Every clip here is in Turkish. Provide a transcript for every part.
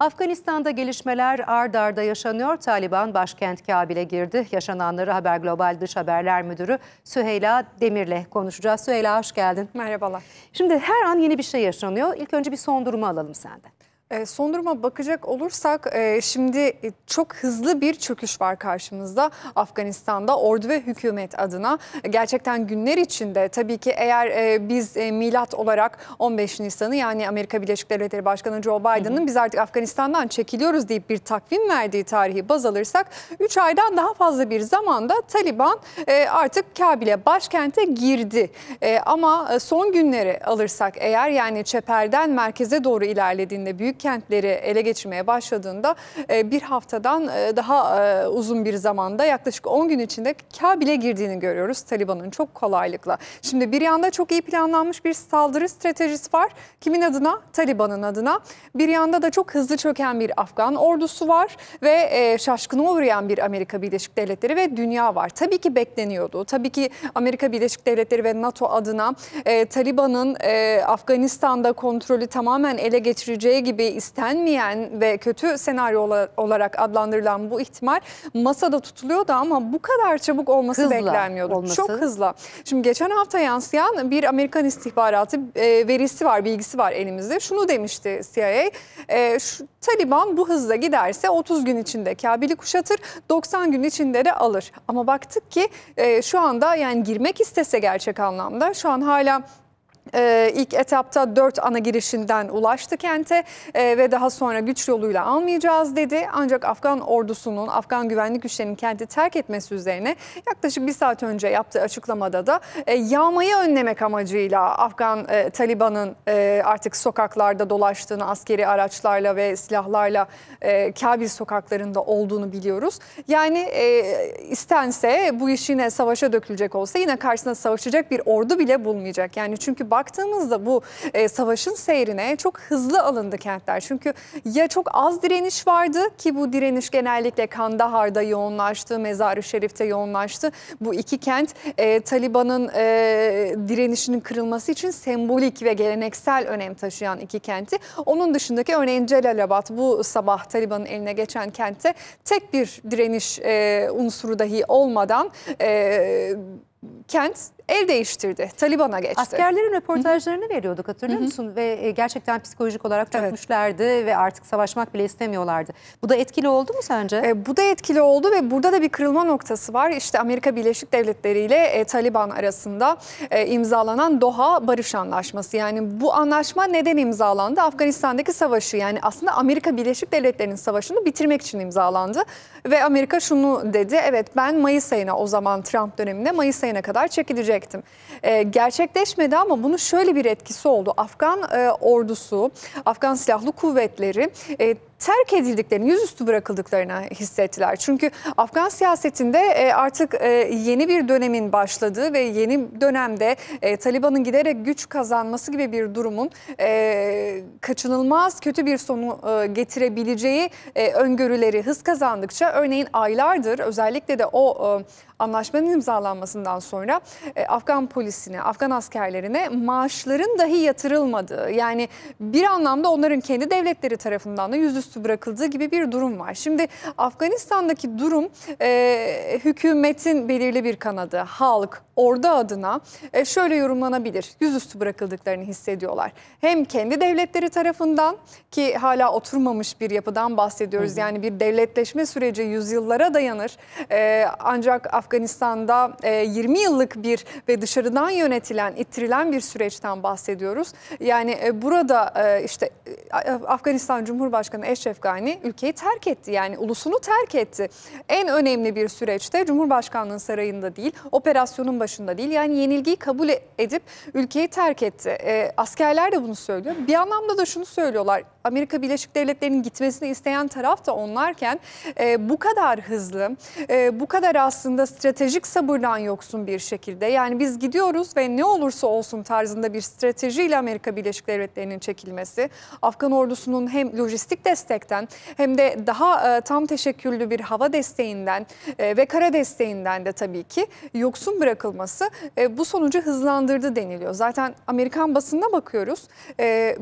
Afganistan'da gelişmeler ard arda yaşanıyor. Taliban başkent Kabil'e girdi. Yaşananları Haber Global Dış Haberler Müdürü Süheyla Demir'le konuşacağız. Süheyla hoş geldin. Merhabalar. Şimdi her an yeni bir şey yaşanıyor. İlk önce bir son durumu alalım senden. Ee, son duruma bakacak olursak e, şimdi e, çok hızlı bir çöküş var karşımızda Afganistan'da ordu ve hükümet adına. Gerçekten günler içinde tabii ki eğer e, biz milat olarak 15 Nisan'ı yani Amerika Birleşik Devletleri Başkanı Joe Biden'ın biz artık Afganistan'dan çekiliyoruz deyip bir takvim verdiği tarihi baz alırsak 3 aydan daha fazla bir zamanda Taliban artık Kabil'e başkente girdi. Ama son günleri alırsak eğer yani çeperden merkeze doğru ilerlediğinde büyük kentleri ele geçirmeye başladığında e, bir haftadan e, daha e, uzun bir zamanda yaklaşık 10 gün içinde Kabil'e girdiğini görüyoruz Taliban'ın çok kolaylıkla. Şimdi bir yanda çok iyi planlanmış bir saldırı stratejisi var. Kimin adına? Taliban'ın adına. Bir yanda da çok hızlı çöken bir Afgan ordusu var ve şaşkına uğrayan bir Amerika Birleşik Devletleri ve dünya var. Tabii ki bekleniyordu. Tabii ki Amerika Birleşik Devletleri ve NATO adına Taliban'ın Afganistan'da kontrolü tamamen ele geçireceği gibi edildiği istenmeyen ve kötü senaryo olarak adlandırılan bu ihtimal masada tutuluyordu ama bu kadar çabuk olması hızla beklenmiyordu. Olması. Çok hızlı. Şimdi geçen hafta yansıyan bir Amerikan istihbaratı e, verisi var, bilgisi var elimizde. Şunu demişti CIA, e, şu, Taliban bu hızla giderse 30 gün içinde Kabil'i kuşatır, 90 gün içinde de alır. Ama baktık ki e, şu anda yani girmek istese gerçek anlamda şu an hala ee, ilk etapta dört ana girişinden ulaştı kente ee, ve daha sonra güç yoluyla almayacağız dedi. Ancak Afgan ordusunun, Afgan güvenlik güçlerinin kenti terk etmesi üzerine yaklaşık bir saat önce yaptığı açıklamada da e, yağmayı önlemek amacıyla Afgan e, Taliban'ın e, artık sokaklarda dolaştığını, askeri araçlarla ve silahlarla e, Kabil sokaklarında olduğunu biliyoruz. Yani e, istense bu iş yine savaşa dökülecek olsa yine karşısına savaşacak bir ordu bile bulmayacak. Yani çünkü baktığımızda bu e, savaşın seyrine çok hızlı alındı kentler. Çünkü ya çok az direniş vardı ki bu direniş genellikle Kandahar'da yoğunlaştı, Mezar-ı Şerif'te yoğunlaştı. Bu iki kent e, Taliban'ın e, direnişinin kırılması için sembolik ve geleneksel önem taşıyan iki kenti. Onun dışındaki örneğin Celalabad bu sabah Taliban'ın eline geçen kentte tek bir direniş e, unsuru dahi olmadan e, kent el değiştirdi. Taliban'a geçti. Askerlerin röportajlarını Hı-hı. veriyorduk hatırlıyor Hı-hı. musun? Ve e, gerçekten psikolojik olarak çökmüşlerdi evet. ve artık savaşmak bile istemiyorlardı. Bu da etkili oldu mu sence? E, bu da etkili oldu ve burada da bir kırılma noktası var. İşte Amerika Birleşik Devletleri ile e, Taliban arasında e, imzalanan Doha Barış Anlaşması. Yani bu anlaşma neden imzalandı? Afganistan'daki savaşı yani aslında Amerika Birleşik Devletleri'nin savaşını bitirmek için imzalandı. Ve Amerika şunu dedi evet ben Mayıs ayına o zaman Trump döneminde Mayıs ayına kadar çekilecek söyleyecektim. E, ee, gerçekleşmedi ama bunun şöyle bir etkisi oldu. Afgan e, ordusu, Afgan silahlı kuvvetleri e, terk edildiklerini, yüzüstü bırakıldıklarını hissettiler. Çünkü Afgan siyasetinde e, artık e, yeni bir dönemin başladığı ve yeni dönemde e, Taliban'ın giderek güç kazanması gibi bir durumun kaçınılmaz kötü bir sonu getirebileceği öngörüleri hız kazandıkça örneğin aylardır özellikle de o anlaşmanın imzalanmasından sonra Afgan polisine, Afgan askerlerine maaşların dahi yatırılmadığı yani bir anlamda onların kendi devletleri tarafından da yüzüstü olağanüstü bırakıldığı gibi bir durum var. Şimdi Afganistan'daki durum e, hükümetin belirli bir kanadı, halk, ordu adına e, şöyle yorumlanabilir. Yüzüstü bırakıldıklarını hissediyorlar. Hem kendi devletleri tarafından ki hala oturmamış bir yapıdan bahsediyoruz. Hı Yani bir devletleşme süreci yüzyıllara dayanır. E, ancak Afganistan'da e, 20 yıllık bir ve dışarıdan yönetilen, ittirilen bir süreçten bahsediyoruz. Yani e, burada e, işte e, Afganistan Cumhurbaşkanı Eş Eşref Gani ülkeyi terk etti. Yani ulusunu terk etti. En önemli bir süreçte Cumhurbaşkanlığı sarayında değil, operasyonun başında değil. Yani yenilgiyi kabul edip ülkeyi terk etti. E, askerler de bunu söylüyor. Bir anlamda da şunu söylüyorlar. Amerika Birleşik Devletleri'nin gitmesini isteyen taraf da onlarken e, bu kadar hızlı, e, bu kadar aslında stratejik sabırdan yoksun bir şekilde. Yani biz gidiyoruz ve ne olursa olsun tarzında bir stratejiyle Amerika Birleşik Devletleri'nin çekilmesi, Afgan ordusunun hem lojistik destek destekten hem de daha e, tam teşekküllü bir hava desteğinden e, ve kara desteğinden de tabii ki yoksun bırakılması e, bu sonucu hızlandırdı deniliyor. Zaten Amerikan basında bakıyoruz.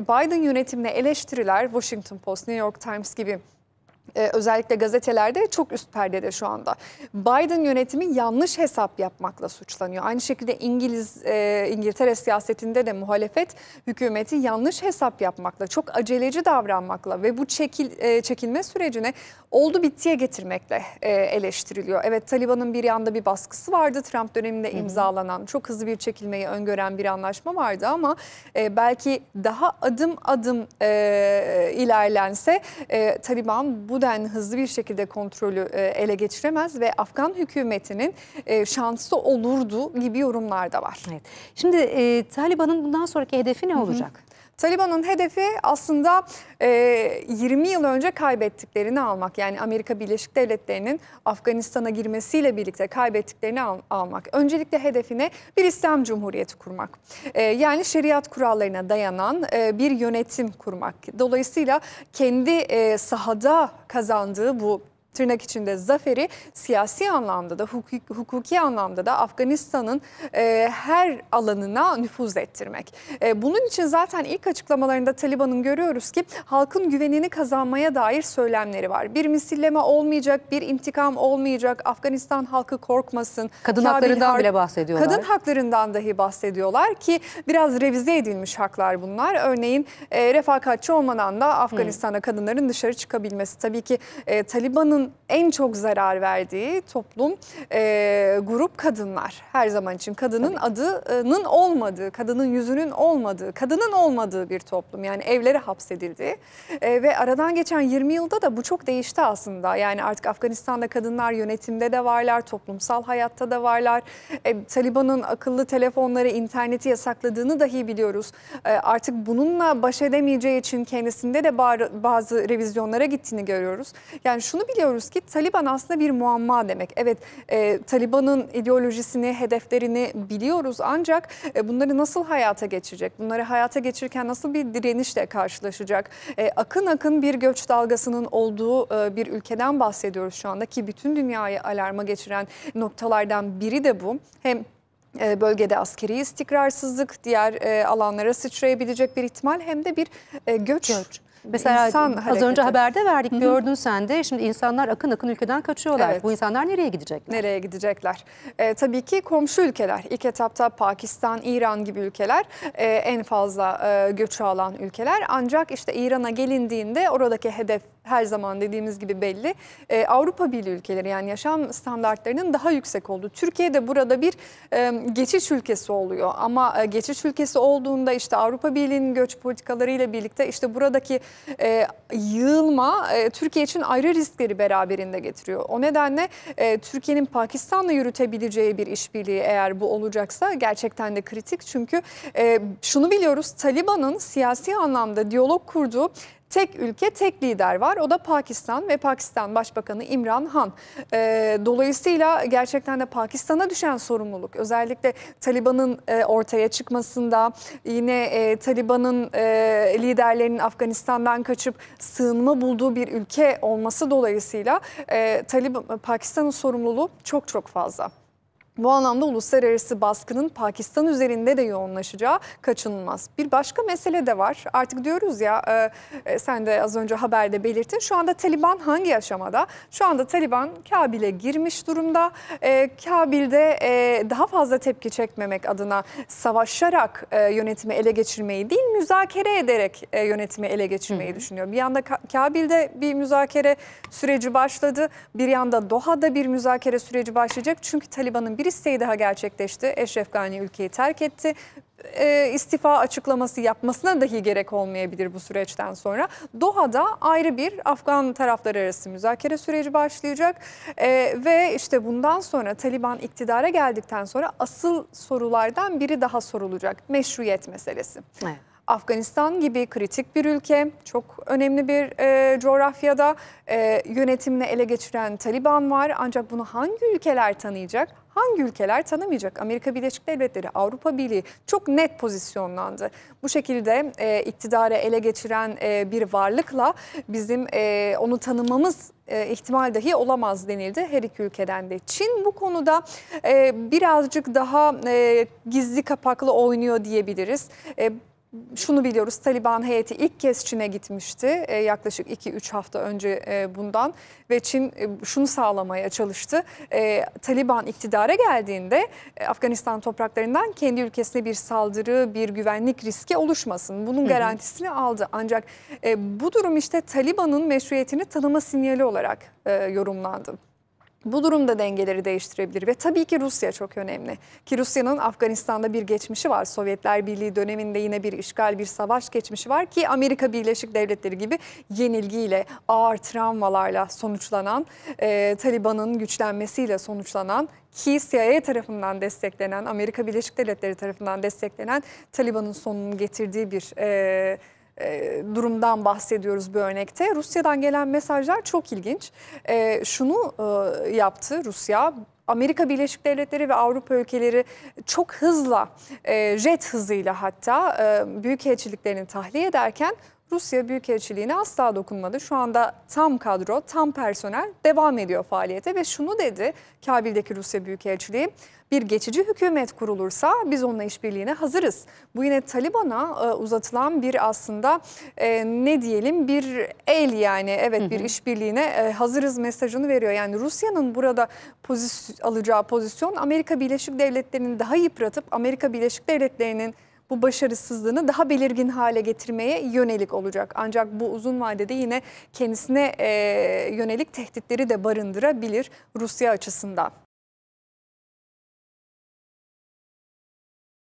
Biden yönetimine eleştiriler Washington Post, New York Times gibi e, özellikle gazetelerde çok üst perdede şu anda. Biden yönetimi yanlış hesap yapmakla suçlanıyor. Aynı şekilde İngiliz e, İngiltere siyasetinde de muhalefet hükümeti yanlış hesap yapmakla, çok aceleci davranmakla ve bu çekil e, çekilme sürecine oldu bittiye getirmekle eleştiriliyor. Evet Taliban'ın bir yanda bir baskısı vardı. Trump döneminde imzalanan çok hızlı bir çekilmeyi öngören bir anlaşma vardı ama belki daha adım adım ilerlense Taliban bu yüzden hızlı bir şekilde kontrolü e, ele geçiremez ve Afgan hükümetinin e, şansı olurdu gibi yorumlar da var. Evet. Şimdi e, Taliban'ın bundan sonraki hedefi ne olacak? Hı hı. Taliban'ın hedefi aslında e, 20 yıl önce kaybettiklerini almak. Yani Amerika Birleşik Devletleri'nin Afganistan'a girmesiyle birlikte kaybettiklerini al, almak. Öncelikle hedefine bir İslam Cumhuriyeti kurmak. E, yani şeriat kurallarına dayanan e, bir yönetim kurmak. Dolayısıyla kendi e, sahada kazandığı bu tırnak içinde zaferi siyasi anlamda da hukuki, hukuki anlamda da Afganistan'ın e, her alanına nüfuz ettirmek. E, bunun için zaten ilk açıklamalarında Taliban'ın görüyoruz ki halkın güvenini kazanmaya dair söylemleri var. Bir misilleme olmayacak, bir intikam olmayacak, Afganistan halkı korkmasın. Kadın Kabil haklarından har- bile bahsediyorlar. Kadın haklarından dahi bahsediyorlar ki biraz revize edilmiş haklar bunlar. Örneğin e, refakatçi olmadan da Afganistan'a hmm. kadınların dışarı çıkabilmesi. Tabii ki e, Taliban'ın en çok zarar verdiği toplum e, grup kadınlar. Her zaman için kadının Tabii. adının olmadığı, kadının yüzünün olmadığı, kadının olmadığı bir toplum. Yani evlere hapsedildi e, ve aradan geçen 20 yılda da bu çok değişti aslında. Yani artık Afganistan'da kadınlar yönetimde de varlar, toplumsal hayatta da varlar. E, Taliban'ın akıllı telefonları, interneti yasakladığını dahi biliyoruz. E, artık bununla baş edemeyeceği için kendisinde de bazı revizyonlara gittiğini görüyoruz. Yani şunu biliyoruz biliyoruz ki Taliban aslında bir muamma demek. Evet e, Taliban'ın ideolojisini, hedeflerini biliyoruz ancak e, bunları nasıl hayata geçecek? Bunları hayata geçirken nasıl bir direnişle karşılaşacak? E, akın akın bir göç dalgasının olduğu e, bir ülkeden bahsediyoruz şu anda ki bütün dünyayı alarma geçiren noktalardan biri de bu. Hem e, bölgede askeri istikrarsızlık diğer e, alanlara sıçrayabilecek bir ihtimal hem de bir e, göç, göç Mesela İnsan az hareketi. önce haberde verdik Hı-hı. gördün sen de şimdi insanlar akın akın ülkeden kaçıyorlar. Evet. Bu insanlar nereye gidecekler? Nereye gidecekler? Ee, tabii ki komşu ülkeler. İlk etapta Pakistan, İran gibi ülkeler e, en fazla e, göçü alan ülkeler. Ancak işte İran'a gelindiğinde oradaki hedef her zaman dediğimiz gibi belli. E, Avrupa Birliği ülkeleri yani yaşam standartlarının daha yüksek olduğu. Türkiye de burada bir e, geçiş ülkesi oluyor. Ama e, geçiş ülkesi olduğunda işte Avrupa Birliği'nin göç politikalarıyla birlikte işte buradaki e, yığılma e, Türkiye için ayrı riskleri beraberinde getiriyor. O nedenle e, Türkiye'nin Pakistan'la yürütebileceği bir işbirliği eğer bu olacaksa gerçekten de kritik. Çünkü e, şunu biliyoruz Taliban'ın siyasi anlamda diyalog kurduğu tek ülke, tek lider var. O da Pakistan ve Pakistan Başbakanı İmran Han. E, dolayısıyla gerçekten de Pakistan'a düşen sorumluluk özellikle Taliban'ın e, ortaya çıkmasında yine e, Taliban'ın e, liderlerinin Afganistan'dan kaçıp sığınma bulduğu bir ülke olması dolayısıyla e, Taliban Pakistan'ın sorumluluğu çok çok fazla. Bu anlamda uluslararası baskının Pakistan üzerinde de yoğunlaşacağı kaçınılmaz. Bir başka mesele de var. Artık diyoruz ya e, e, sen de az önce haberde belirttin. Şu anda Taliban hangi aşamada? Şu anda Taliban Kabil'e girmiş durumda. E, Kabil'de e, daha fazla tepki çekmemek adına savaşarak e, yönetimi ele geçirmeyi değil müzakere ederek e, yönetimi ele geçirmeyi Hı. düşünüyor. Bir yanda Ka Kabil'de bir müzakere süreci başladı. Bir yanda Doha'da bir müzakere süreci başlayacak. Çünkü Taliban'ın bir isteği daha gerçekleşti. Eşref Gani ülkeyi terk etti. E, istifa açıklaması yapmasına dahi gerek olmayabilir bu süreçten sonra. Doha'da ayrı bir Afgan tarafları arası müzakere süreci başlayacak e, ve işte bundan sonra Taliban iktidara geldikten sonra asıl sorulardan biri daha sorulacak. Meşruiyet meselesi. Evet. Afganistan gibi kritik bir ülke, çok önemli bir e, coğrafyada e, yönetimini ele geçiren Taliban var. Ancak bunu hangi ülkeler tanıyacak? hangi ülkeler tanımayacak? Amerika Birleşik Devletleri, Avrupa Birliği çok net pozisyonlandı. Bu şekilde e, iktidarı ele geçiren e, bir varlıkla bizim e, onu tanımamız e, ihtimal dahi olamaz denildi her iki ülkeden de. Çin bu konuda e, birazcık daha e, gizli kapaklı oynuyor diyebiliriz. E, şunu biliyoruz Taliban heyeti ilk kez Çin'e gitmişti e, yaklaşık 2-3 hafta önce e, bundan ve Çin e, şunu sağlamaya çalıştı. Taliban iktidara geldiğinde Afganistan topraklarından kendi ülkesine bir saldırı, bir güvenlik riski oluşmasın. Bunun garantisini aldı. Ancak bu durum işte Taliban'ın meşruiyetini tanıma sinyali olarak yorumlandı. Bu durumda dengeleri değiştirebilir ve tabii ki Rusya çok önemli. Ki Rusya'nın Afganistan'da bir geçmişi var. Sovyetler Birliği döneminde yine bir işgal, bir savaş geçmişi var ki Amerika Birleşik Devletleri gibi yenilgiyle, ağır travmalarla sonuçlanan, e, Taliban'ın güçlenmesiyle sonuçlanan ki CIA tarafından desteklenen, Amerika Birleşik Devletleri tarafından desteklenen Taliban'ın sonunu getirdiği bir... E, e, durumdan bahsediyoruz bu örnekte. Rusya'dan gelen mesajlar çok ilginç. E, şunu e, yaptı Rusya. Amerika Birleşik Devletleri ve Avrupa ülkeleri çok hızla, e, jet hızıyla hatta e, büyük elçiliklerini tahliye ederken Rusya Büyükelçiliğine asla dokunmadı. Şu anda tam kadro, tam personel devam ediyor faaliyete ve şunu dedi Kabil'deki Rusya Büyükelçiliği. Bir geçici hükümet kurulursa biz onunla işbirliğine hazırız. Bu yine Taliban'a e, uzatılan bir aslında e, ne diyelim bir el yani evet hı hı. bir işbirliğine e, hazırız mesajını veriyor. Yani Rusya'nın burada pozisyon, alacağı pozisyon Amerika Birleşik Devletleri'ni daha yıpratıp Amerika Birleşik Devletleri'nin bu başarısızlığını daha belirgin hale getirmeye yönelik olacak. Ancak bu uzun vadede yine kendisine e, yönelik tehditleri de barındırabilir Rusya açısından.